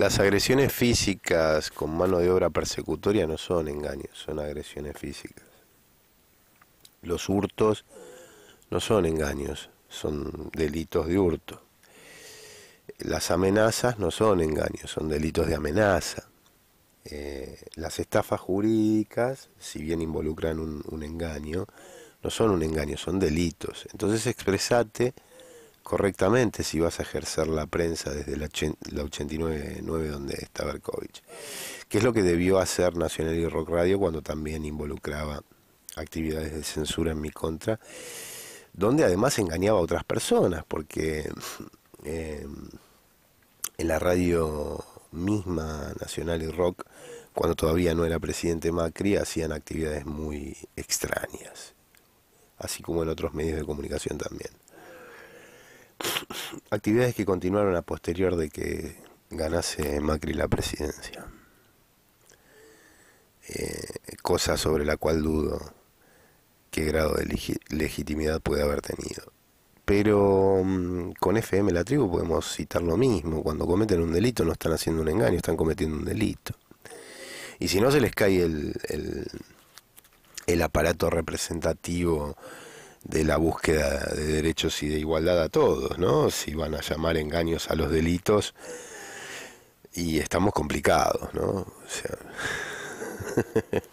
Las agresiones físicas con mano de obra persecutoria no son engaños, son agresiones físicas. Los hurtos no son engaños, son delitos de hurto. Las amenazas no son engaños, son delitos de amenaza. Eh, las estafas jurídicas, si bien involucran un, un engaño, no son un engaño, son delitos. Entonces expresate correctamente si vas a ejercer la prensa desde la, 89 donde está Berkovich, que es lo que debió hacer Nacional y Rock Radio cuando también involucraba actividades de censura en mi contra, donde además engañaba a otras personas, porque eh, en la radio misma Nacional y Rock, cuando todavía no era presidente Macri, hacían actividades muy extrañas, así como en otros medios de comunicación también actividades que continuaron a posterior de que ganase Macri la presidencia. Eh, cosa sobre la cual dudo qué grado de legitimidad puede haber tenido. Pero mm, con FM La Tribu podemos citar lo mismo. Cuando cometen un delito no están haciendo un engaño, están cometiendo un delito. Y si no se les cae el, el, el aparato representativo de la búsqueda de derechos y de igualdad a todos, ¿no? Si van a llamar engaños a los delitos y estamos complicados, ¿no? O sea.